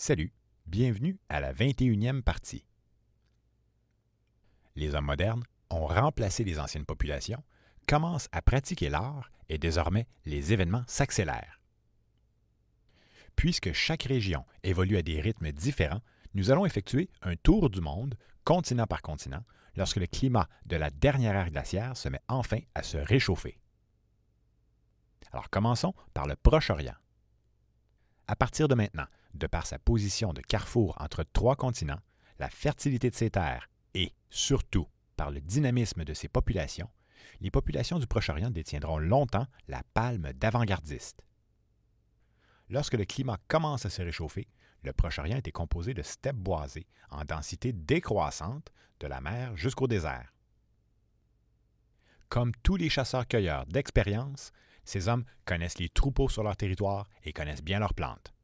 Salut, bienvenue à la 21e partie. Les hommes modernes ont remplacé les anciennes populations, commencent à pratiquer l'art et désormais les événements s'accélèrent. Puisque chaque région évolue à des rythmes différents, nous allons effectuer un tour du monde, continent par continent, lorsque le climat de la dernière ère glaciaire se met enfin à se réchauffer. Alors commençons par le Proche-Orient. À partir de maintenant, de par sa position de carrefour entre trois continents, la fertilité de ses terres et, surtout, par le dynamisme de ses populations, les populations du Proche-Orient détiendront longtemps la palme davant gardiste Lorsque le climat commence à se réchauffer, le Proche-Orient était composé de steppes boisées en densité décroissante de la mer jusqu'au désert. Comme tous les chasseurs-cueilleurs d'expérience, ces hommes connaissent les troupeaux sur leur territoire et connaissent bien leurs plantes.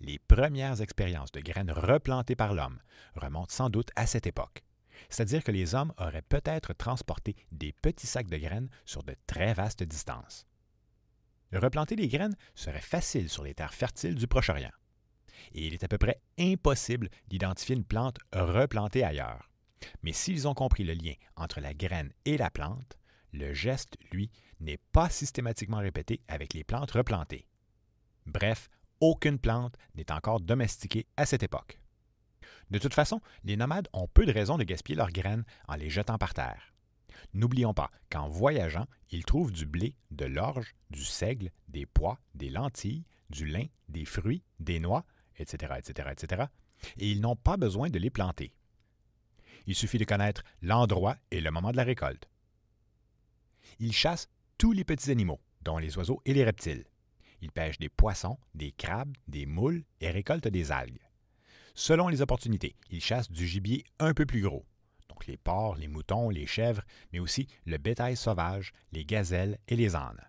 Les premières expériences de graines replantées par l'homme remontent sans doute à cette époque. C'est-à-dire que les hommes auraient peut-être transporté des petits sacs de graines sur de très vastes distances. Replanter les graines serait facile sur les terres fertiles du Proche-Orient. Et il est à peu près impossible d'identifier une plante replantée ailleurs. Mais s'ils ont compris le lien entre la graine et la plante, le geste, lui, n'est pas systématiquement répété avec les plantes replantées. Bref, aucune plante n'est encore domestiquée à cette époque. De toute façon, les nomades ont peu de raisons de gaspiller leurs graines en les jetant par terre. N'oublions pas qu'en voyageant, ils trouvent du blé, de l'orge, du seigle, des pois, des lentilles, du lin, des fruits, des noix, etc., etc., etc., et ils n'ont pas besoin de les planter. Il suffit de connaître l'endroit et le moment de la récolte. Ils chassent tous les petits animaux, dont les oiseaux et les reptiles. Ils pêche des poissons, des crabes, des moules et récoltent des algues. Selon les opportunités, ils chasse du gibier un peu plus gros, donc les porcs, les moutons, les chèvres, mais aussi le bétail sauvage, les gazelles et les ânes.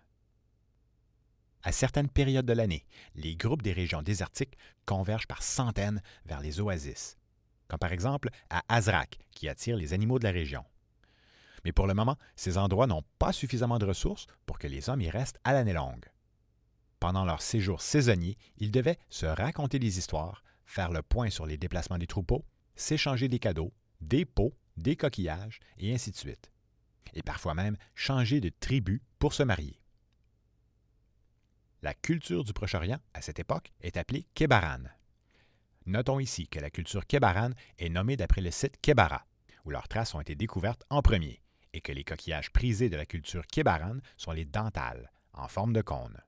À certaines périodes de l'année, les groupes des régions désertiques convergent par centaines vers les oasis, comme par exemple à Azrak, qui attire les animaux de la région. Mais pour le moment, ces endroits n'ont pas suffisamment de ressources pour que les hommes y restent à l'année longue. Pendant leur séjour saisonnier, ils devaient se raconter des histoires, faire le point sur les déplacements des troupeaux, s'échanger des cadeaux, des pots, des coquillages, et ainsi de suite. Et parfois même changer de tribu pour se marier. La culture du Proche-Orient, à cette époque, est appelée Kébaran. Notons ici que la culture Kébaran est nommée d'après le site Kebara, où leurs traces ont été découvertes en premier, et que les coquillages prisés de la culture Kebarane sont les dentales, en forme de cône.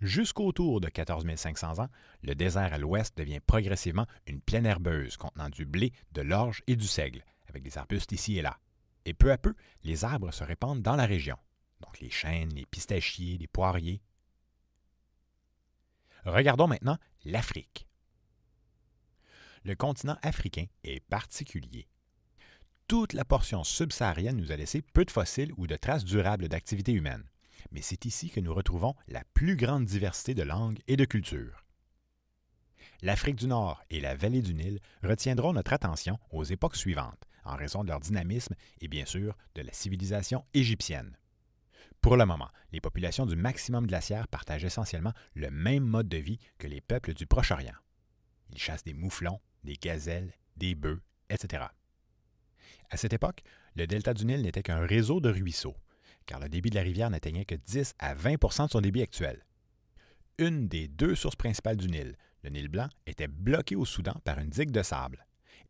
Jusqu'autour de 14 500 ans, le désert à l'ouest devient progressivement une plaine herbeuse contenant du blé, de l'orge et du seigle, avec des arbustes ici et là. Et peu à peu, les arbres se répandent dans la région, donc les chênes, les pistachiers, les poiriers. Regardons maintenant l'Afrique. Le continent africain est particulier toute la portion subsaharienne nous a laissé peu de fossiles ou de traces durables d'activité humaine mais c'est ici que nous retrouvons la plus grande diversité de langues et de cultures. L'Afrique du Nord et la vallée du Nil retiendront notre attention aux époques suivantes, en raison de leur dynamisme et bien sûr de la civilisation égyptienne. Pour le moment, les populations du maximum glaciaire partagent essentiellement le même mode de vie que les peuples du Proche-Orient. Ils chassent des mouflons, des gazelles, des bœufs, etc. À cette époque, le delta du Nil n'était qu'un réseau de ruisseaux, car le débit de la rivière n'atteignait que 10 à 20 de son débit actuel. Une des deux sources principales du Nil, le Nil blanc, était bloquée au Soudan par une digue de sable,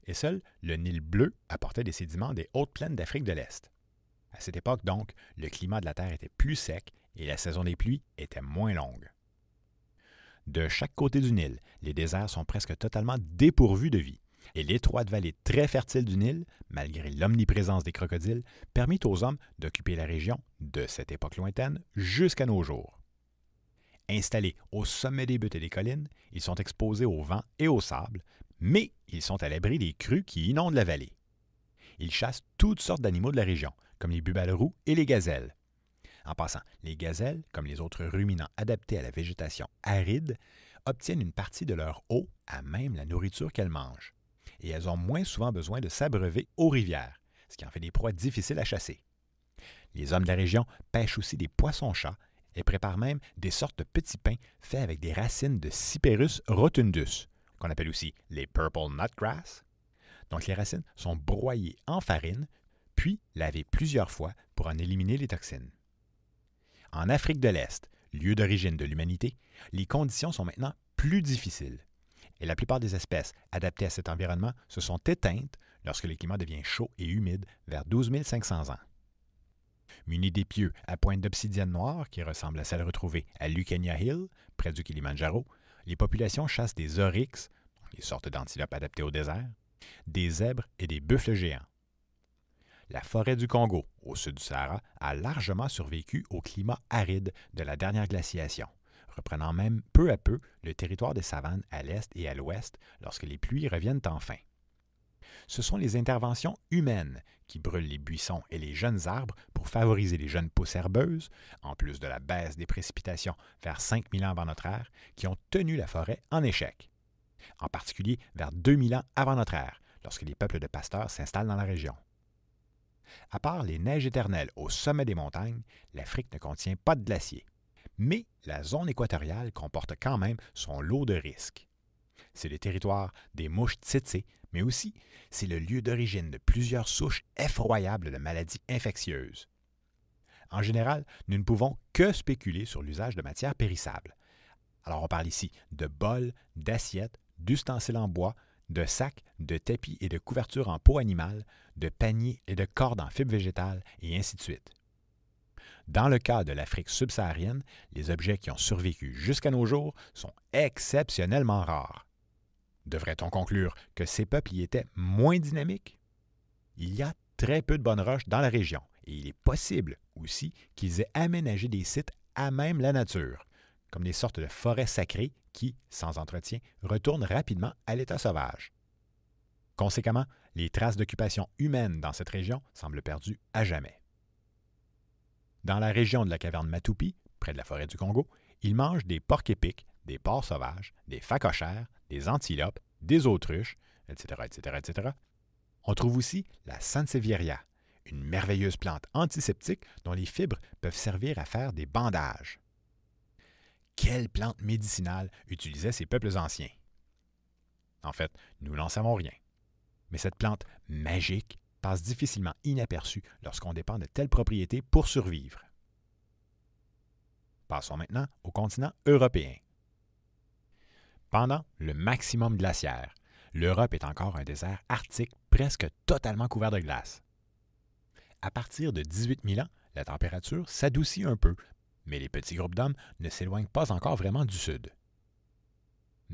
et seul le Nil bleu apportait des sédiments des hautes plaines d'Afrique de l'Est. À cette époque, donc, le climat de la Terre était plus sec et la saison des pluies était moins longue. De chaque côté du Nil, les déserts sont presque totalement dépourvus de vie. Et l'étroite vallée très fertile du Nil, malgré l'omniprésence des crocodiles, permit aux hommes d'occuper la région de cette époque lointaine jusqu'à nos jours. Installés au sommet des buttes et des collines, ils sont exposés au vent et au sable, mais ils sont à l'abri des crues qui inondent la vallée. Ils chassent toutes sortes d'animaux de la région, comme les bubalerous et les gazelles. En passant, les gazelles, comme les autres ruminants adaptés à la végétation aride, obtiennent une partie de leur eau à même la nourriture qu'elles mangent et elles ont moins souvent besoin de s'abreuver aux rivières, ce qui en fait des proies difficiles à chasser. Les hommes de la région pêchent aussi des poissons-chats et préparent même des sortes de petits pains faits avec des racines de Cyperus rotundus, qu'on appelle aussi les purple nutgrass. Donc les racines sont broyées en farine, puis lavées plusieurs fois pour en éliminer les toxines. En Afrique de l'Est, lieu d'origine de l'humanité, les conditions sont maintenant plus difficiles et la plupart des espèces adaptées à cet environnement se sont éteintes lorsque le climat devient chaud et humide vers 12 500 ans. Munis pieux à pointe d'obsidienne noire qui ressemble à celles retrouvée à Lucania Hill, près du Kilimanjaro, les populations chassent des oryx, les sortes d'antilopes adaptées au désert, des zèbres et des buffles géants. La forêt du Congo, au sud du Sahara, a largement survécu au climat aride de la dernière glaciation reprenant même peu à peu le territoire des savanes à l'est et à l'ouest lorsque les pluies reviennent enfin. Ce sont les interventions humaines qui brûlent les buissons et les jeunes arbres pour favoriser les jeunes pousses herbeuses, en plus de la baisse des précipitations vers 5000 ans avant notre ère, qui ont tenu la forêt en échec. En particulier vers 2000 ans avant notre ère, lorsque les peuples de pasteurs s'installent dans la région. À part les neiges éternelles au sommet des montagnes, l'Afrique ne contient pas de glaciers mais la zone équatoriale comporte quand même son lot de risques. C'est le territoire des mouches tsetse, mais aussi c'est le lieu d'origine de plusieurs souches effroyables de maladies infectieuses. En général, nous ne pouvons que spéculer sur l'usage de matières périssables. Alors on parle ici de bols, d'assiettes, d'ustensiles en bois, de sacs, de tapis et de couvertures en peau animale, de paniers et de cordes en fibres végétales, et ainsi de suite. Dans le cas de l'Afrique subsaharienne, les objets qui ont survécu jusqu'à nos jours sont exceptionnellement rares. Devrait-on conclure que ces peuples y étaient moins dynamiques? Il y a très peu de bonnes roches dans la région et il est possible aussi qu'ils aient aménagé des sites à même la nature, comme des sortes de forêts sacrées qui, sans entretien, retournent rapidement à l'état sauvage. Conséquemment, les traces d'occupation humaine dans cette région semblent perdues à jamais. Dans la région de la caverne Matoupi, près de la forêt du Congo, ils mangent des porcs épics, des porcs sauvages, des facochères, des antilopes, des autruches, etc., etc., etc. On trouve aussi la sansevieria, une merveilleuse plante antiseptique dont les fibres peuvent servir à faire des bandages. Quelle plante médicinale utilisaient ces peuples anciens? En fait, nous n'en savons rien. Mais cette plante magique passe difficilement inaperçu lorsqu'on dépend de telles propriétés pour survivre. Passons maintenant au continent européen. Pendant le maximum glaciaire, l'Europe est encore un désert arctique presque totalement couvert de glace. À partir de 18 000 ans, la température s'adoucit un peu, mais les petits groupes d'hommes ne s'éloignent pas encore vraiment du sud.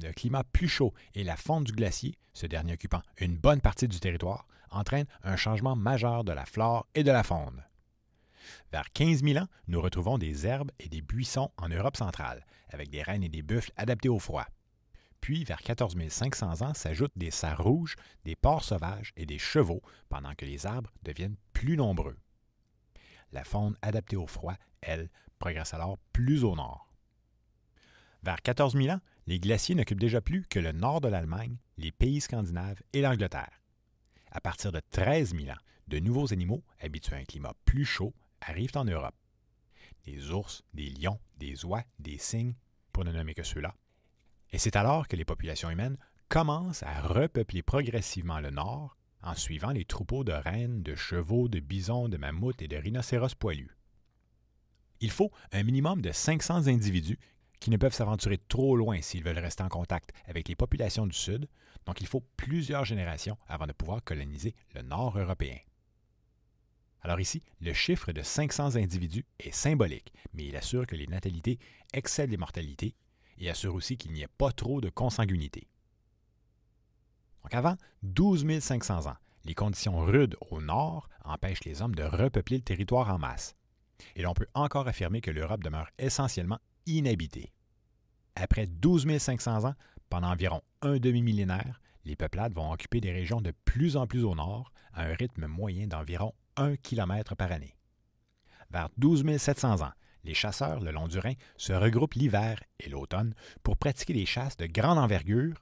Le climat plus chaud et la fonte du glacier, ce dernier occupant une bonne partie du territoire, entraîne un changement majeur de la flore et de la faune. Vers 15 000 ans, nous retrouvons des herbes et des buissons en Europe centrale, avec des rennes et des buffles adaptés au froid. Puis, vers 14 500 ans, s'ajoutent des cerfs rouges, des porcs sauvages et des chevaux, pendant que les arbres deviennent plus nombreux. La faune adaptée au froid, elle, progresse alors plus au nord. Vers 14 000 ans, les glaciers n'occupent déjà plus que le nord de l'Allemagne, les pays scandinaves et l'Angleterre. À partir de 13 000 ans, de nouveaux animaux habitués à un climat plus chaud arrivent en Europe. Des ours, des lions, des oies, des cygnes, pour ne nommer que ceux-là. Et c'est alors que les populations humaines commencent à repeupler progressivement le nord en suivant les troupeaux de rennes, de chevaux, de bisons, de mammouths et de rhinocéros poilus. Il faut un minimum de 500 individus qui ne peuvent s'aventurer trop loin s'ils veulent rester en contact avec les populations du Sud, donc il faut plusieurs générations avant de pouvoir coloniser le Nord européen. Alors ici, le chiffre de 500 individus est symbolique, mais il assure que les natalités excèdent les mortalités et assure aussi qu'il n'y ait pas trop de consanguinité. Donc avant 12 500 ans, les conditions rudes au nord empêchent les hommes de repeupler le territoire en masse. Et l'on peut encore affirmer que l'Europe demeure essentiellement inhabitée. Après 12 500 ans, pendant environ un demi-millénaire, les peuplades vont occuper des régions de plus en plus au nord, à un rythme moyen d'environ 1 km par année. Vers 12 700 ans, les chasseurs le long du Rhin se regroupent l'hiver et l'automne pour pratiquer des chasses de grande envergure,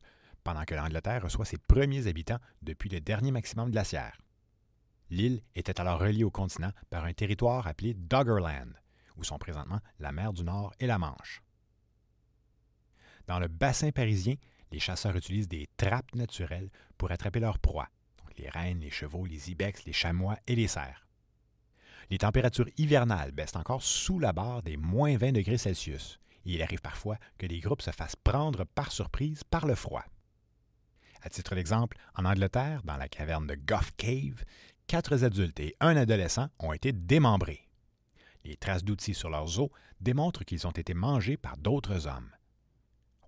pendant que l'Angleterre reçoit ses premiers habitants depuis le dernier maximum glaciaire. L'île était alors reliée au continent par un territoire appelé Doggerland, où sont présentement la mer du Nord et la Manche. Dans le bassin parisien, les chasseurs utilisent des trappes naturelles pour attraper leurs proies, donc les rennes, les chevaux, les ibex, les chamois et les cerfs. Les températures hivernales baissent encore sous la barre des moins 20 degrés Celsius, et il arrive parfois que les groupes se fassent prendre par surprise par le froid. À titre d'exemple, en Angleterre, dans la caverne de Gough Cave, quatre adultes et un adolescent ont été démembrés les traces d'outils sur leurs os démontrent qu'ils ont été mangés par d'autres hommes.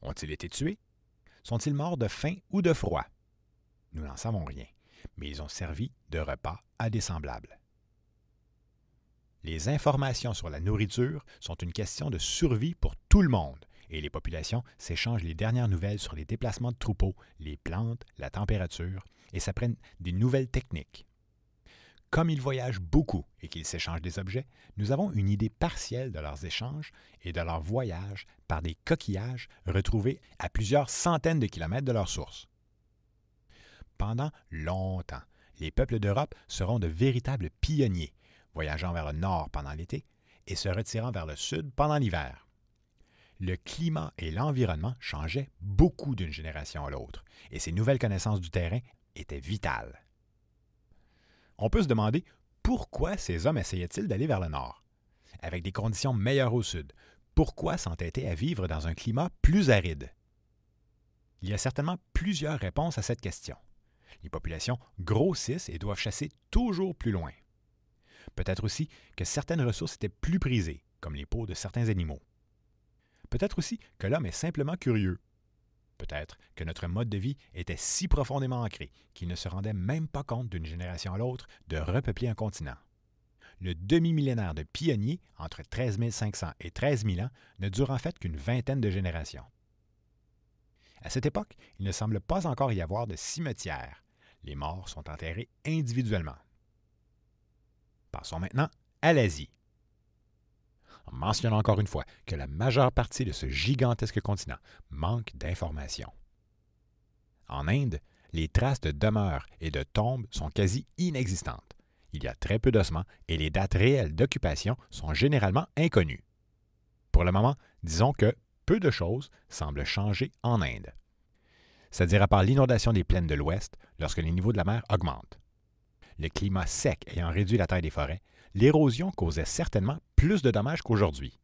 Ont-ils été tués? Sont-ils morts de faim ou de froid? Nous n'en savons rien, mais ils ont servi de repas à des semblables. Les informations sur la nourriture sont une question de survie pour tout le monde, et les populations s'échangent les dernières nouvelles sur les déplacements de troupeaux, les plantes, la température, et s'apprennent des nouvelles techniques. Comme ils voyagent beaucoup et qu'ils s'échangent des objets, nous avons une idée partielle de leurs échanges et de leurs voyages par des coquillages retrouvés à plusieurs centaines de kilomètres de leur source. Pendant longtemps, les peuples d'Europe seront de véritables pionniers, voyageant vers le nord pendant l'été et se retirant vers le sud pendant l'hiver. Le climat et l'environnement changeaient beaucoup d'une génération à l'autre, et ces nouvelles connaissances du terrain étaient vitales on peut se demander pourquoi ces hommes essayaient-ils d'aller vers le nord? Avec des conditions meilleures au sud, pourquoi s'entêter à vivre dans un climat plus aride? Il y a certainement plusieurs réponses à cette question. Les populations grossissent et doivent chasser toujours plus loin. Peut-être aussi que certaines ressources étaient plus prisées, comme les peaux de certains animaux. Peut-être aussi que l'homme est simplement curieux Peut-être que notre mode de vie était si profondément ancré qu'il ne se rendait même pas compte d'une génération à l'autre de repeupler un continent. Le demi-millénaire de pionniers entre 13 500 et 13 000 ans ne dure en fait qu'une vingtaine de générations. À cette époque, il ne semble pas encore y avoir de cimetière. Les morts sont enterrés individuellement. Passons maintenant à l'Asie. Mentionnons encore une fois que la majeure partie de ce gigantesque continent manque d'informations. En Inde, les traces de demeures et de tombes sont quasi inexistantes. Il y a très peu d'ossements et les dates réelles d'occupation sont généralement inconnues. Pour le moment, disons que peu de choses semblent changer en Inde. C'est-à-dire à part l'inondation des plaines de l'Ouest lorsque les niveaux de la mer augmentent. Le climat sec ayant réduit la taille des forêts, l'érosion causait certainement plus de dommages qu'aujourd'hui.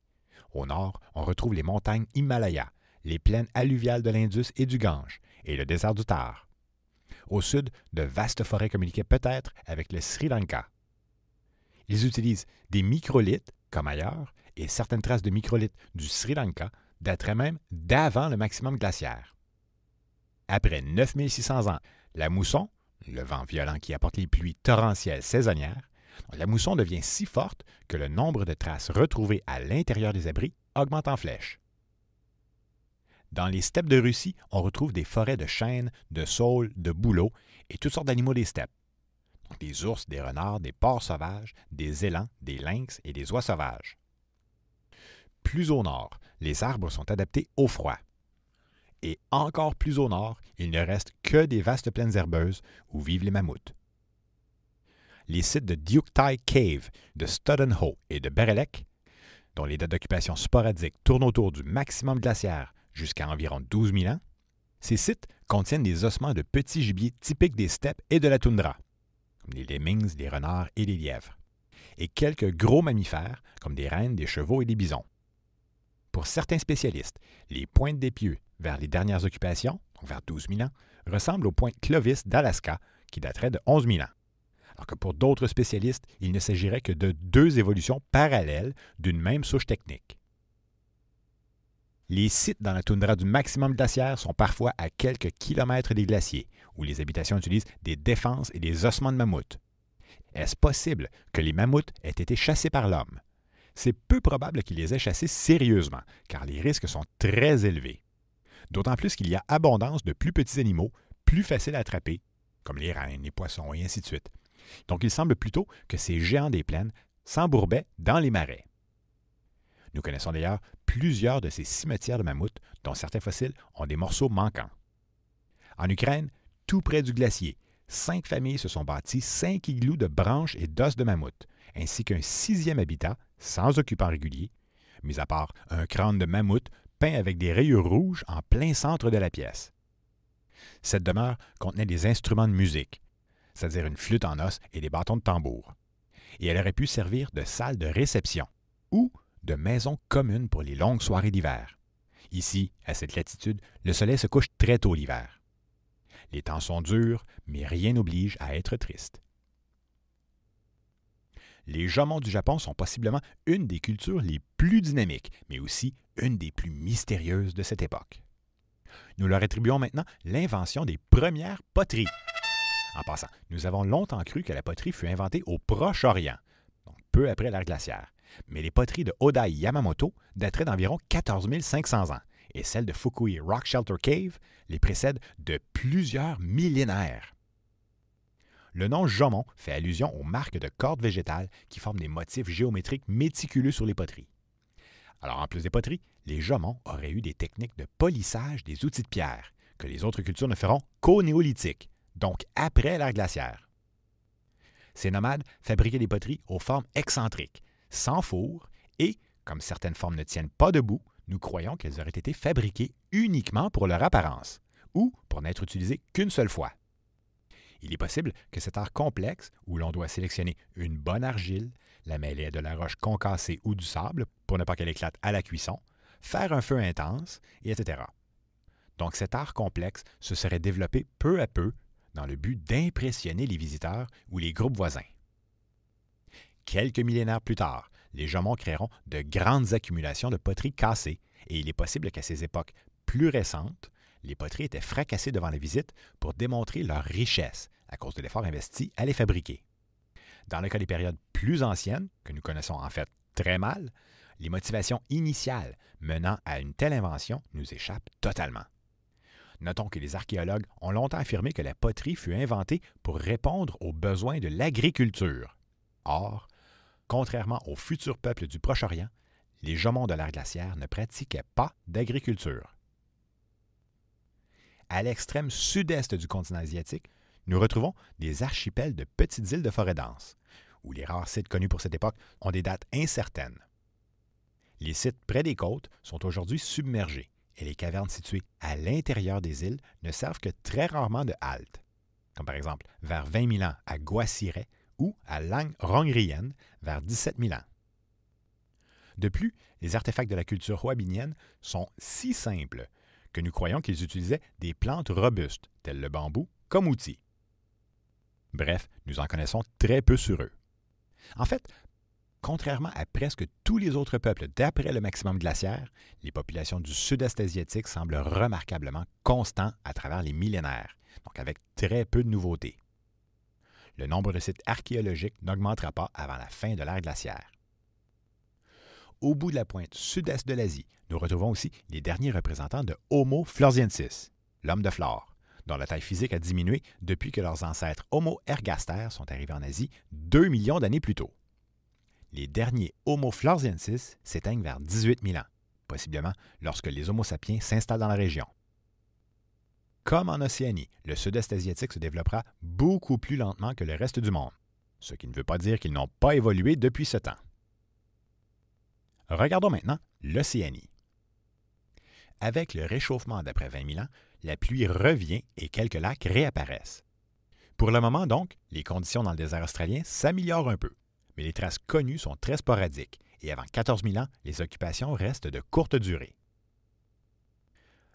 Au nord, on retrouve les montagnes Himalaya, les plaines alluviales de l'Indus et du Gange, et le désert du Tar. Au sud, de vastes forêts communiquaient peut-être avec le Sri Lanka. Ils utilisent des microlithes, comme ailleurs, et certaines traces de microlithes du Sri Lanka dateraient même d'avant le maximum glaciaire. Après 9600 ans, la mousson, le vent violent qui apporte les pluies torrentielles saisonnières, la mousson devient si forte que le nombre de traces retrouvées à l'intérieur des abris augmente en flèche. Dans les steppes de Russie, on retrouve des forêts de chênes, de saules, de bouleaux et toutes sortes d'animaux des steppes. des ours, des renards, des porcs sauvages, des élans, des lynx et des oies sauvages. Plus au nord, les arbres sont adaptés au froid. Et encore plus au nord, il ne reste que des vastes plaines herbeuses où vivent les mammouths les sites de Duketai Cave, de Studdenhoe et de Berelec, dont les dates d'occupation sporadiques tournent autour du maximum glaciaire jusqu'à environ 12 000 ans, ces sites contiennent des ossements de petits gibiers typiques des steppes et de la toundra, comme les lemmings, les renards et les lièvres, et quelques gros mammifères comme des rennes, des chevaux et des bisons. Pour certains spécialistes, les pointes des pieux vers les dernières occupations, donc vers 12 000 ans, ressemblent aux pointes Clovis d'Alaska qui daterait de 11 000 ans alors que pour d'autres spécialistes, il ne s'agirait que de deux évolutions parallèles d'une même souche technique. Les sites dans la toundra du maximum glaciaire sont parfois à quelques kilomètres des glaciers, où les habitations utilisent des défenses et des ossements de mammouths. Est-ce possible que les mammouths aient été chassés par l'homme? C'est peu probable qu'ils les aient chassés sérieusement, car les risques sont très élevés. D'autant plus qu'il y a abondance de plus petits animaux, plus faciles à attraper, comme les reines, les poissons et ainsi de suite, donc il semble plutôt que ces géants des plaines s'embourbaient dans les marais. Nous connaissons d'ailleurs plusieurs de ces cimetières de mammouths dont certains fossiles ont des morceaux manquants. En Ukraine, tout près du glacier, cinq familles se sont bâties cinq igloos de branches et d'os de mammouth, ainsi qu'un sixième habitat sans occupant régulier, mis à part un crâne de mammouth peint avec des rayures rouges en plein centre de la pièce. Cette demeure contenait des instruments de musique, c'est-à-dire une flûte en os et des bâtons de tambour. Et elle aurait pu servir de salle de réception ou de maison commune pour les longues soirées d'hiver. Ici, à cette latitude, le soleil se couche très tôt l'hiver. Les temps sont durs, mais rien n'oblige à être triste. Les jamons du Japon sont possiblement une des cultures les plus dynamiques, mais aussi une des plus mystérieuses de cette époque. Nous leur attribuons maintenant l'invention des premières poteries. En passant, nous avons longtemps cru que la poterie fut inventée au Proche-Orient, donc peu après l'ère glaciaire. Mais les poteries de Odai Yamamoto dateraient d'environ 14 500 ans, et celles de Fukui Rock Shelter Cave les précèdent de plusieurs millénaires. Le nom Jomon fait allusion aux marques de cordes végétales qui forment des motifs géométriques méticuleux sur les poteries. Alors, en plus des poteries, les Jomons auraient eu des techniques de polissage des outils de pierre, que les autres cultures ne feront qu'au néolithique, donc après l'ère glaciaire. Ces nomades fabriquaient des poteries aux formes excentriques, sans four, et, comme certaines formes ne tiennent pas debout, nous croyons qu'elles auraient été fabriquées uniquement pour leur apparence, ou pour n'être utilisées qu'une seule fois. Il est possible que cet art complexe, où l'on doit sélectionner une bonne argile, la mêler de la roche concassée ou du sable pour ne pas qu'elle éclate à la cuisson, faire un feu intense, etc. Donc cet art complexe se serait développé peu à peu dans le but d'impressionner les visiteurs ou les groupes voisins. Quelques millénaires plus tard, les Jamons créeront de grandes accumulations de poteries cassées, et il est possible qu'à ces époques plus récentes, les poteries étaient fracassées devant les visites pour démontrer leur richesse à cause de l'effort investi à les fabriquer. Dans le cas des périodes plus anciennes, que nous connaissons en fait très mal, les motivations initiales menant à une telle invention nous échappent totalement. Notons que les archéologues ont longtemps affirmé que la poterie fut inventée pour répondre aux besoins de l'agriculture. Or, contrairement aux futurs peuples du Proche-Orient, les jomons de l'ère glaciaire ne pratiquaient pas d'agriculture. À l'extrême sud-est du continent asiatique, nous retrouvons des archipels de petites îles de forêt dense, où les rares sites connus pour cette époque ont des dates incertaines. Les sites près des côtes sont aujourd'hui submergés et les cavernes situées à l'intérieur des îles ne servent que très rarement de halte, comme par exemple vers 20 000 ans à Guaciret ou à Lang Rongrien vers 17 000 ans. De plus, les artefacts de la culture hoabinienne sont si simples que nous croyons qu'ils utilisaient des plantes robustes, telles le bambou, comme outil. Bref, nous en connaissons très peu sur eux. En fait, contrairement à presque tous les autres peuples d'après le maximum glaciaire, les populations du sud-est asiatique semblent remarquablement constantes à travers les millénaires, donc avec très peu de nouveautés. Le nombre de sites archéologiques n'augmentera pas avant la fin de l'ère glaciaire. Au bout de la pointe sud-est de l'Asie, nous retrouvons aussi les derniers représentants de Homo floresiensis, l'homme de flore, dont la taille physique a diminué depuis que leurs ancêtres Homo ergaster sont arrivés en Asie deux millions d'années plus tôt les derniers Homo floresiensis s'éteignent vers 18 000 ans, possiblement lorsque les Homo sapiens s'installent dans la région. Comme en Océanie, le sud-est asiatique se développera beaucoup plus lentement que le reste du monde, ce qui ne veut pas dire qu'ils n'ont pas évolué depuis ce temps. Regardons maintenant l'Océanie. Avec le réchauffement d'après 20 000 ans, la pluie revient et quelques lacs réapparaissent. Pour le moment donc, les conditions dans le désert australien s'améliorent un peu, mais les traces connues sont très sporadiques et avant 14 000 ans, les occupations restent de courte durée.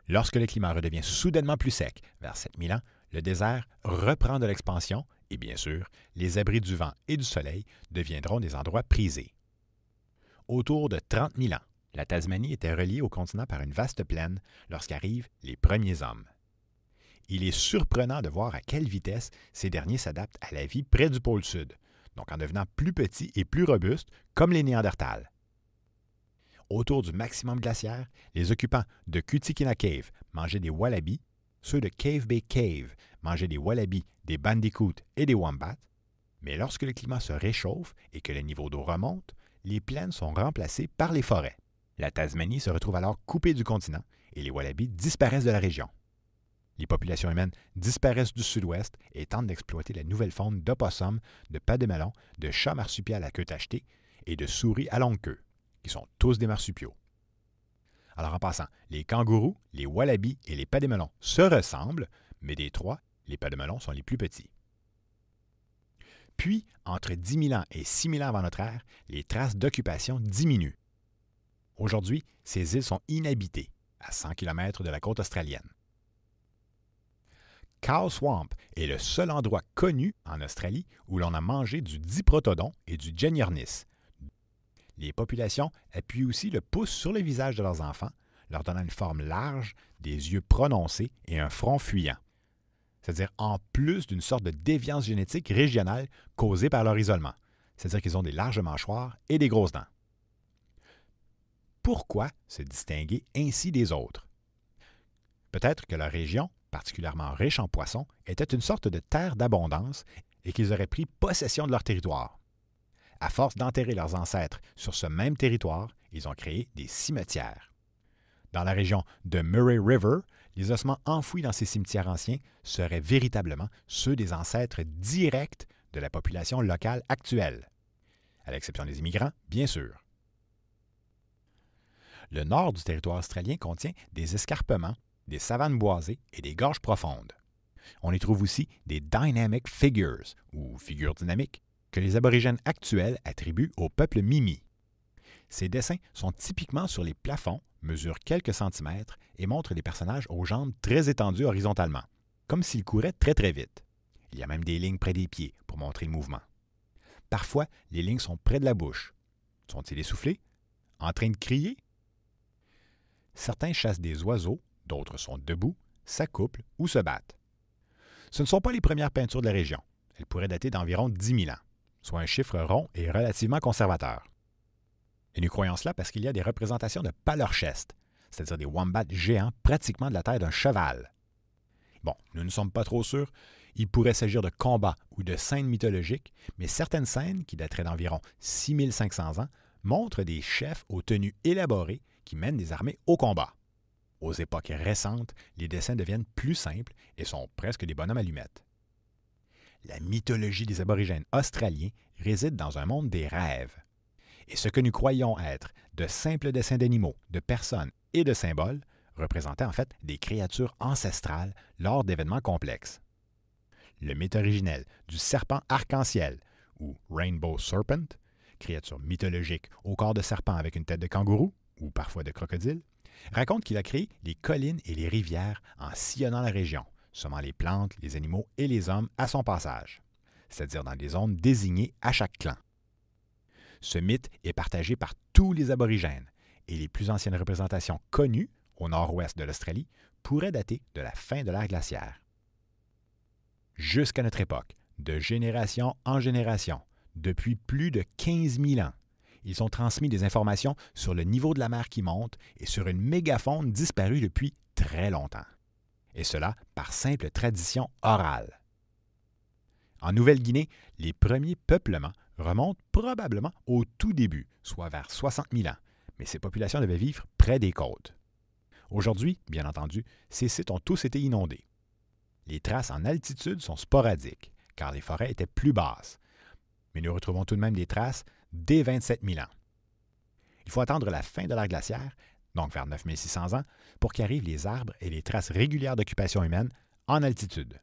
Lorsque le climat redevient soudainement plus sec, vers 000 ans, le désert reprend de l'expansion et bien sûr, les abris du vent et du soleil deviendront des endroits prisés. Autour de 30 000 ans, la Tasmanie était reliée au continent par une vaste plaine lorsqu'arrivent les premiers hommes. Il est surprenant de voir à quelle vitesse ces derniers s'adaptent à la vie près du pôle Sud, donc en devenant plus petits et plus robustes, comme les Néandertals. Autour du maximum glaciaire, les occupants de Kutikina Cave mangeaient des wallabies, ceux de Cave Bay Cave mangeaient des wallabies, des bandicoots et des wombats, mais lorsque le climat se réchauffe et que le niveau d'eau remonte, les plaines sont remplacées par les forêts. La Tasmanie se retrouve alors coupée du continent et les wallabies disparaissent de la région. Les populations humaines disparaissent du sud-ouest et tentent d'exploiter la nouvelle faune d'opossums, de pas de melon, de chats marsupiaux à queue tachetée et de souris à longue queue, qui sont tous des marsupiaux. Alors en passant, les kangourous, les wallabies et les pas de melon se ressemblent, mais des trois, les pas de melon sont les plus petits. Puis, entre 10 000 ans et 6 000 ans avant notre ère, les traces d'occupation diminuent. Aujourd'hui, ces îles sont inhabitées, à 100 km de la côte australienne. Cow Swamp est le seul endroit connu en Australie où l'on a mangé du diprotodon et du geniornis. Les populations appuient aussi le pouce sur le visage de leurs enfants, leur donnant une forme large, des yeux prononcés et un front fuyant. C'est-à-dire en plus d'une sorte de déviance génétique régionale causée par leur isolement. C'est-à-dire qu'ils ont des larges mâchoires et des grosses dents. Pourquoi se distinguer ainsi des autres? Peut-être que la région particulièrement riche en poissons, était une sorte de terre d'abondance et qu'ils auraient pris possession de leur territoire. À force d'enterrer leurs ancêtres sur ce même territoire, ils ont créé des cimetières. Dans la région de Murray River, les ossements enfouis dans ces cimetières anciens seraient véritablement ceux des ancêtres directs de la population locale actuelle, à l'exception des immigrants, bien sûr. Le nord du territoire australien contient des escarpements des savanes boisées et des gorges profondes. On y trouve aussi des dynamic figures, ou figures dynamiques, que les aborigènes actuels attribuent au peuple Mimi. Ces dessins sont typiquement sur les plafonds, mesurent quelques centimètres et montrent des personnages aux jambes très étendues horizontalement, comme s'ils couraient très très vite. Il y a même des lignes près des pieds pour montrer le mouvement. Parfois, les lignes sont près de la bouche. Sont-ils essoufflés? En train de crier? Certains chassent des oiseaux d'autres sont debout, s'accouplent ou se battent. Ce ne sont pas les premières peintures de la région. Elles pourraient dater d'environ 10 000 ans, soit un chiffre rond et relativement conservateur. Et nous croyons cela parce qu'il y a des représentations de palorchestes, c'est-à-dire des wombats géants pratiquement de la taille d'un cheval. Bon, nous ne sommes pas trop sûrs. Il pourrait s'agir de combats ou de scènes mythologiques, mais certaines scènes, qui dateraient d'environ 6500 ans, montrent des chefs aux tenues élaborées qui mènent des armées au combat. Aux époques récentes, les dessins deviennent plus simples et sont presque des bonhommes allumettes. La mythologie des aborigènes australiens réside dans un monde des rêves. Et ce que nous croyons être de simples dessins d'animaux, de personnes et de symboles représentait en fait des créatures ancestrales lors d'événements complexes. Le mythe originel du serpent arc-en-ciel, ou Rainbow Serpent, créature mythologique au corps de serpent avec une tête de kangourou, ou parfois de crocodile, raconte qu'il a créé les collines et les rivières en sillonnant la région, semant les plantes, les animaux et les hommes à son passage, c'est-à-dire dans des zones désignées à chaque clan. Ce mythe est partagé par tous les aborigènes, et les plus anciennes représentations connues au nord-ouest de l'Australie pourraient dater de la fin de l'ère glaciaire. Jusqu'à notre époque, de génération en génération, depuis plus de 15 000 ans, ils ont transmis des informations sur le niveau de la mer qui monte et sur une mégafaune disparue depuis très longtemps. Et cela par simple tradition orale. En Nouvelle-Guinée, les premiers peuplements remontent probablement au tout début, soit vers 60 000 ans, mais ces populations devaient vivre près des côtes. Aujourd'hui, bien entendu, ces sites ont tous été inondés. Les traces en altitude sont sporadiques, car les forêts étaient plus basses, mais nous retrouvons tout de même des traces dès 27 000 ans. Il faut attendre la fin de l'ère glaciaire, donc vers 9600 ans, pour qu'arrivent les arbres et les traces régulières d'occupation humaine en altitude.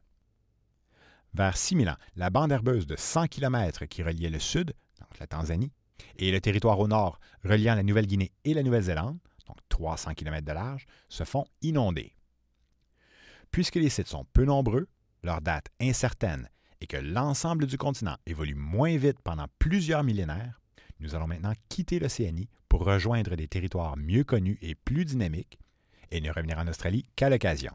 Vers 6000 ans, la bande herbeuse de 100 km qui reliait le sud, donc la Tanzanie, et le territoire au nord reliant la Nouvelle-Guinée et la Nouvelle-Zélande, donc 300 km de large, se font inonder. Puisque les sites sont peu nombreux, leur date incertaine et que l'ensemble du continent évolue moins vite pendant plusieurs millénaires, nous allons maintenant quitter l'Océanie pour rejoindre des territoires mieux connus et plus dynamiques, et ne revenir en Australie qu'à l'occasion.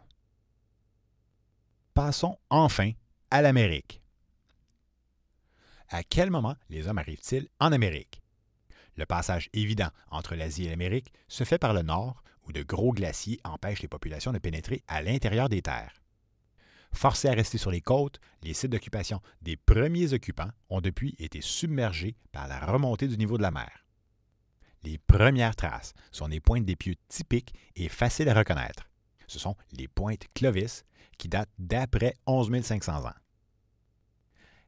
Passons enfin à l'Amérique. À quel moment les hommes arrivent-ils en Amérique? Le passage évident entre l'Asie et l'Amérique se fait par le nord, où de gros glaciers empêchent les populations de pénétrer à l'intérieur des terres. Forcés à rester sur les côtes, les sites d'occupation des premiers occupants ont depuis été submergés par la remontée du niveau de la mer. Les premières traces sont des pointes d'épieux typiques et faciles à reconnaître. Ce sont les pointes Clovis, qui datent d'après 11 500 ans.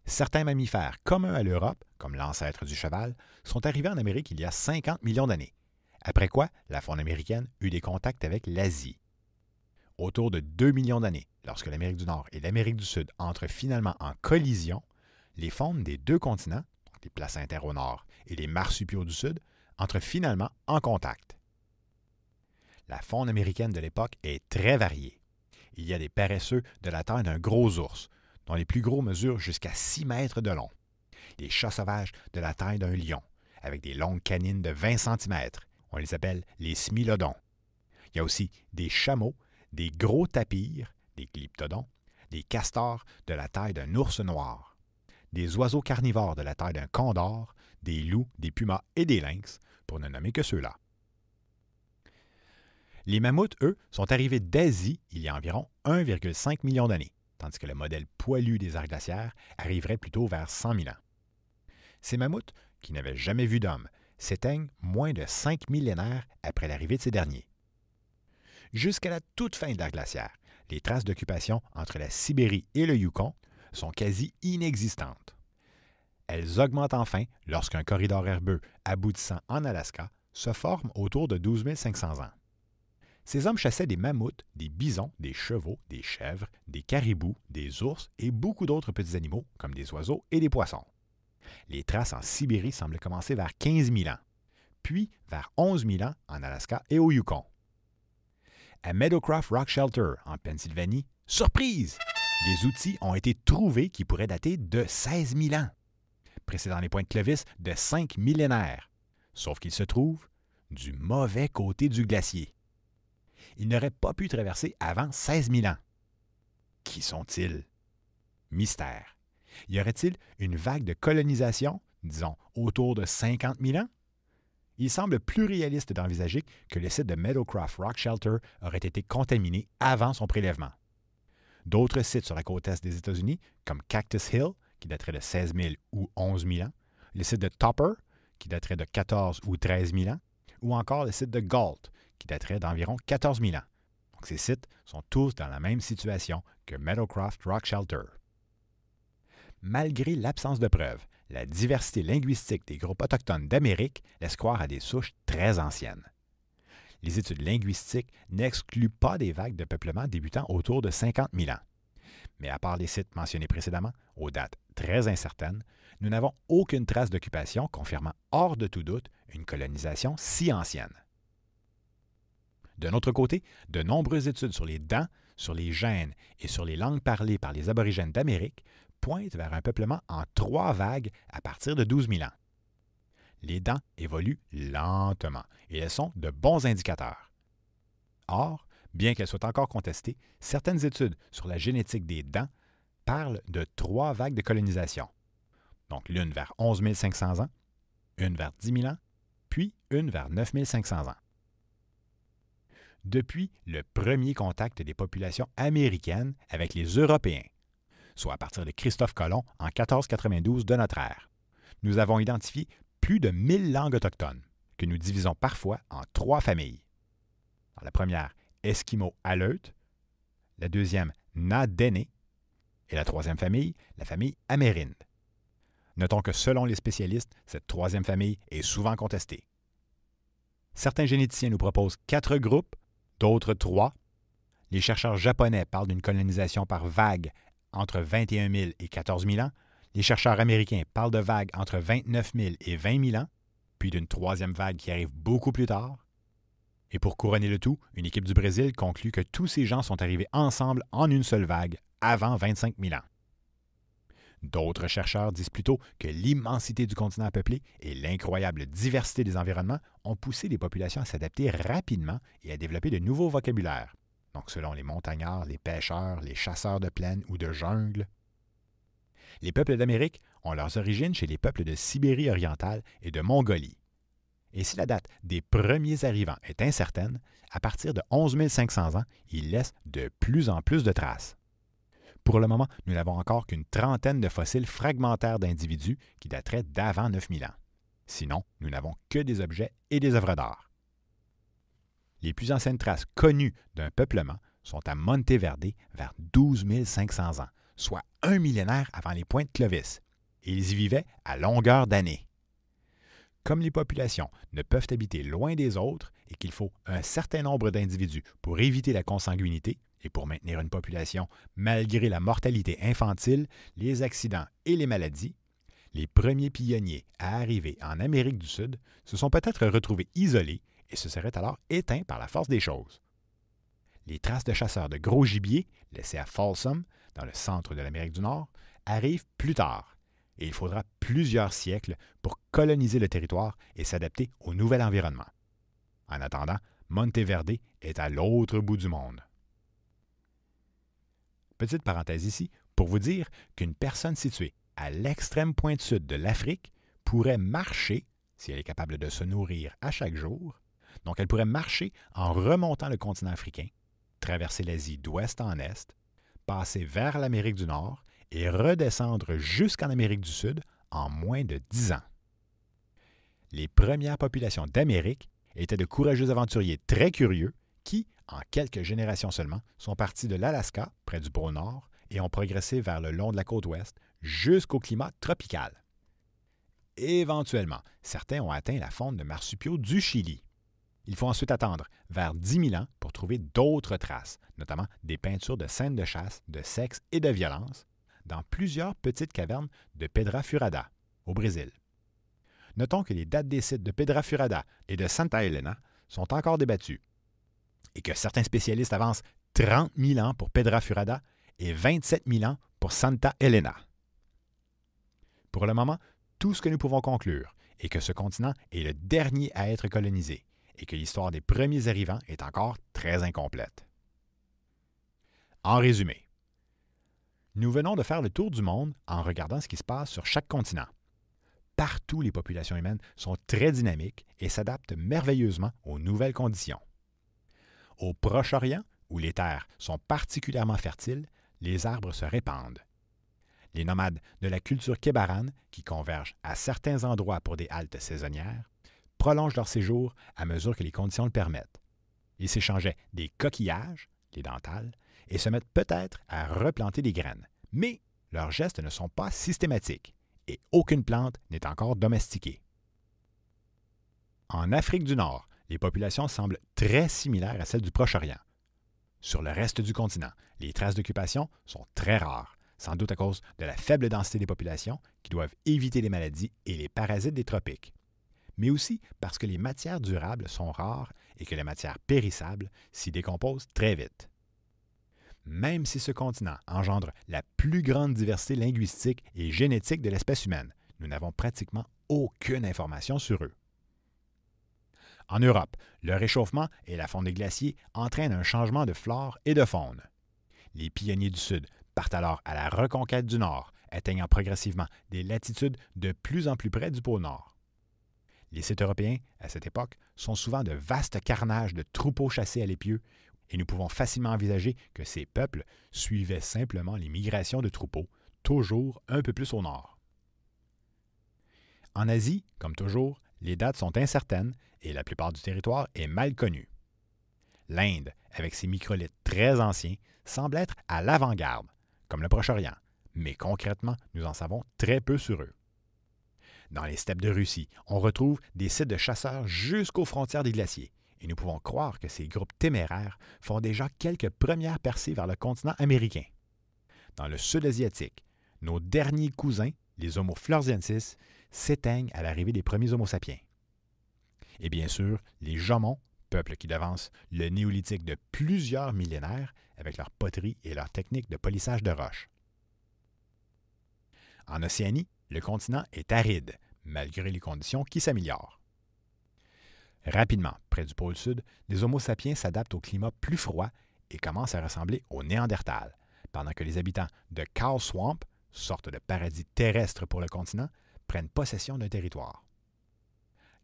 Certains mammifères communs à l'Europe, comme l'ancêtre du cheval, sont arrivés en Amérique il y a 50 millions d'années, après quoi la faune américaine eut des contacts avec l'Asie autour de 2 millions d'années, lorsque l'Amérique du Nord et l'Amérique du Sud entrent finalement en collision, les faunes des deux continents, les placentaires au nord et les marsupiaux du sud, entrent finalement en contact. La faune américaine de l'époque est très variée. Il y a des paresseux de la taille d'un gros ours, dont les plus gros mesurent jusqu'à 6 mètres de long. Des chats sauvages de la taille d'un lion, avec des longues canines de 20 cm. On les appelle les smilodons. Il y a aussi des chameaux des gros tapirs, des glyptodons, des castors de la taille d'un ours noir, des oiseaux carnivores de la taille d'un condor, des loups, des pumas et des lynx, pour ne nommer que ceux-là. Les mammouths, eux, sont arrivés d'Asie il y a environ 1,5 million d'années, tandis que le modèle poilu des arts glaciaires arriverait plutôt vers 100 000 ans. Ces mammouths, qui n'avaient jamais vu d'homme, s'éteignent moins de cinq millénaires après l'arrivée de ces derniers jusqu'à la toute fin de la glaciaire, Les traces d'occupation entre la Sibérie et le Yukon sont quasi inexistantes. Elles augmentent enfin lorsqu'un corridor herbeux aboutissant en Alaska se forme autour de 12 500 ans. Ces hommes chassaient des mammouths, des bisons, des chevaux, des chèvres, des caribous, des ours et beaucoup d'autres petits animaux comme des oiseaux et des poissons. Les traces en Sibérie semblent commencer vers 15 000 ans, puis vers 11 000 ans en Alaska et au Yukon à Meadowcroft Rock Shelter, en Pennsylvanie, surprise! Des outils ont été trouvés qui pourraient dater de 16 000 ans, précédant les points de Clovis de 5 millénaires, sauf qu'ils se trouvent du mauvais côté du glacier. Ils n'auraient pas pu traverser avant 16 000 ans. Qui sont-ils? Mystère. Y aurait-il une vague de colonisation, disons autour de 50 000 ans? il semble plus réaliste d'envisager que le site de Meadowcroft Rock Shelter aurait été contaminé avant son prélèvement. D'autres sites sur la côte est des États-Unis, comme Cactus Hill, qui daterait de 16 000 ou 11 000 ans, le site de Topper, qui daterait de 14 ou 13 000 ans, ou encore le site de Galt, qui daterait d'environ 14 000 ans. Donc ces sites sont tous dans la même situation que Meadowcroft Rock Shelter. Malgré l'absence de preuves, la diversité linguistique des groupes autochtones d'Amérique laisse croire à des souches très anciennes. Les études linguistiques n'excluent pas des vagues de peuplement débutant autour de 50 000 ans. Mais à part les sites mentionnés précédemment, aux dates très incertaines, nous n'avons aucune trace d'occupation confirmant hors de tout doute une colonisation si ancienne. De notre côté, de nombreuses études sur les dents, sur les gènes et sur les langues parlées par les aborigènes d'Amérique pointe vers un peuplement en trois vagues à partir de 12 000 ans. Les dents évoluent lentement et elles sont de bons indicateurs. Or, bien qu'elles soient encore contestées, certaines études sur la génétique des dents parlent de trois vagues de colonisation. Donc l'une vers 11 500 ans, une vers 10 000 ans, puis une vers 9 500 ans. Depuis le premier contact des populations américaines avec les Européens, soit à partir de Christophe Colomb en 1492 de notre ère. Nous avons identifié plus de 1000 langues autochtones, que nous divisons parfois en trois familles. la première, eskimo aleut la deuxième, Nadéné, et la troisième famille, la famille Amérinde. Notons que selon les spécialistes, cette troisième famille est souvent contestée. Certains généticiens nous proposent quatre groupes, d'autres trois. Les chercheurs japonais parlent d'une colonisation par vagues, entre 21 000 et 14 000 ans, les chercheurs américains parlent de vagues entre 29 000 et 20 000 ans, puis d'une troisième vague qui arrive beaucoup plus tard. Et pour couronner le tout, une équipe du Brésil conclut que tous ces gens sont arrivés ensemble en une seule vague avant 25 000 ans. D'autres chercheurs disent plutôt que l'immensité du continent peuplé et l'incroyable diversité des environnements ont poussé les populations à s'adapter rapidement et à développer de nouveaux vocabulaires donc selon les montagnards, les pêcheurs, les chasseurs de plaines ou de jungle. Les peuples d'Amérique ont leurs origines chez les peuples de Sibérie orientale et de Mongolie. Et si la date des premiers arrivants est incertaine, à partir de 11 500 ans, ils laissent de plus en plus de traces. Pour le moment, nous n'avons encore qu'une trentaine de fossiles fragmentaires d'individus qui dateraient d'avant 9000 ans. Sinon, nous n'avons que des objets et des œuvres d'art. Les plus anciennes traces connues d'un peuplement sont à Monteverde vers 12 500 ans, soit un millénaire avant les points de Clovis. ils y vivaient à longueur d'année. Comme les populations ne peuvent habiter loin des autres et qu'il faut un certain nombre d'individus pour éviter la consanguinité et pour maintenir une population malgré la mortalité infantile, les accidents et les maladies, les premiers pionniers à arriver en Amérique du Sud se sont peut-être retrouvés isolés et se serait alors éteint par la force des choses. Les traces de chasseurs de gros gibier laissées à Folsom, dans le centre de l'Amérique du Nord, arrivent plus tard, et il faudra plusieurs siècles pour coloniser le territoire et s'adapter au nouvel environnement. En attendant, Monteverde est à l'autre bout du monde. Petite parenthèse ici pour vous dire qu'une personne située à l'extrême pointe sud de l'Afrique pourrait marcher, si elle est capable de se nourrir à chaque jour, donc, elle pourrait marcher en remontant le continent africain, traverser l'Asie d'ouest en est, passer vers l'Amérique du Nord et redescendre jusqu'en Amérique du Sud en moins de dix ans. Les premières populations d'Amérique étaient de courageux aventuriers très curieux qui, en quelques générations seulement, sont partis de l'Alaska, près du pôle Nord, et ont progressé vers le long de la côte ouest jusqu'au climat tropical. Éventuellement, certains ont atteint la fonte de marsupiaux du Chili. Il faut ensuite attendre vers 10 000 ans pour trouver d'autres traces, notamment des peintures de scènes de chasse, de sexe et de violence, dans plusieurs petites cavernes de Pedra Furada, au Brésil. Notons que les dates des sites de Pedra Furada et de Santa Helena sont encore débattues, et que certains spécialistes avancent 30 000 ans pour Pedra Furada et 27 000 ans pour Santa Helena. Pour le moment, tout ce que nous pouvons conclure est que ce continent est le dernier à être colonisé et que l'histoire des premiers arrivants est encore très incomplète. En résumé, nous venons de faire le tour du monde en regardant ce qui se passe sur chaque continent. Partout, les populations humaines sont très dynamiques et s'adaptent merveilleusement aux nouvelles conditions. Au Proche-Orient, où les terres sont particulièrement fertiles, les arbres se répandent. Les nomades de la culture kébarane, qui convergent à certains endroits pour des haltes saisonnières, prolongent leur séjour à mesure que les conditions le permettent. Ils s'échangeaient des coquillages, les dentales, et se mettent peut-être à replanter des graines. Mais leurs gestes ne sont pas systématiques et aucune plante n'est encore domestiquée. En Afrique du Nord, les populations semblent très similaires à celles du Proche-Orient. Sur le reste du continent, les traces d'occupation sont très rares, sans doute à cause de la faible densité des populations qui doivent éviter les maladies et les parasites des tropiques mais aussi parce que les matières durables sont rares et que les matières périssables s'y décomposent très vite. Même si ce continent engendre la plus grande diversité linguistique et génétique de l'espèce humaine, nous n'avons pratiquement aucune information sur eux. En Europe, le réchauffement et la fonte des glaciers entraînent un changement de flore et de faune. Les pionniers du Sud partent alors à la reconquête du Nord, atteignant progressivement des latitudes de plus en plus près du pôle Nord. Les sites européens, à cette époque, sont souvent de vastes carnages de troupeaux chassés à l'épieu, et nous pouvons facilement envisager que ces peuples suivaient simplement les migrations de troupeaux, toujours un peu plus au nord. En Asie, comme toujours, les dates sont incertaines et la plupart du territoire est mal connu. L'Inde, avec ses microlithes très anciens, semble être à l'avant-garde, comme le Proche-Orient, mais concrètement, nous en savons très peu sur eux. Dans les steppes de Russie, on retrouve des sites de chasseurs jusqu'aux frontières des glaciers. Et nous pouvons croire que ces groupes téméraires font déjà quelques premières percées vers le continent américain. Dans le sud asiatique, nos derniers cousins, les Homo floresiensis, s'éteignent à l'arrivée des premiers Homo sapiens. Et bien sûr, les Jomons, peuple qui devance le néolithique de plusieurs millénaires avec leur poterie et leur technique de polissage de roches. En Océanie, le continent est aride, malgré les conditions qui s'améliorent. Rapidement, près du pôle sud, les Homo sapiens s'adaptent au climat plus froid et commencent à ressembler au Néandertal, pendant que les habitants de Cow Swamp, sorte de paradis terrestre pour le continent, prennent possession d'un territoire.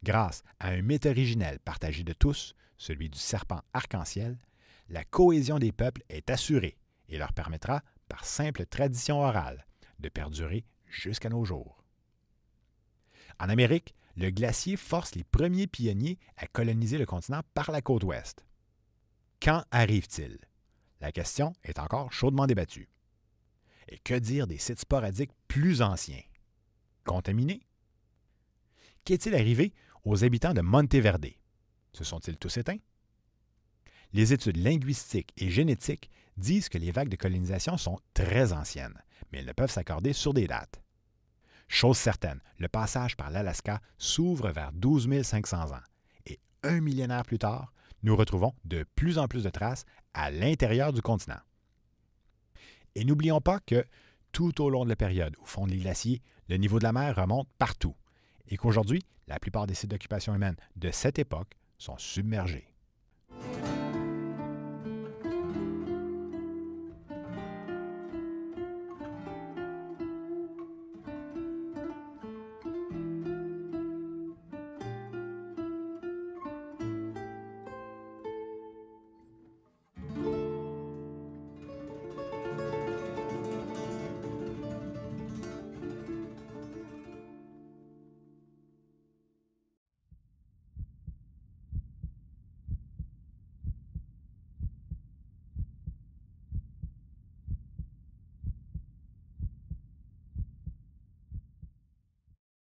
Grâce à un mythe originel partagé de tous, celui du serpent arc-en-ciel, la cohésion des peuples est assurée et leur permettra, par simple tradition orale, de perdurer jusqu'à nos jours. En Amérique, le glacier force les premiers pionniers à coloniser le continent par la côte ouest. Quand arrive-t-il? La question est encore chaudement débattue. Et que dire des sites sporadiques plus anciens? Contaminés? Qu'est-il arrivé aux habitants de Monteverde? Se sont-ils tous éteints? Les études linguistiques et génétiques disent que les vagues de colonisation sont très anciennes, mais elles ne peuvent s'accorder sur des dates. Chose certaine, le passage par l'Alaska s'ouvre vers 12 500 ans. Et un millénaire plus tard, nous retrouvons de plus en plus de traces à l'intérieur du continent. Et n'oublions pas que tout au long de la période où fondent les glaciers, le niveau de la mer remonte partout et qu'aujourd'hui, la plupart des sites d'occupation humaine de cette époque sont submergés.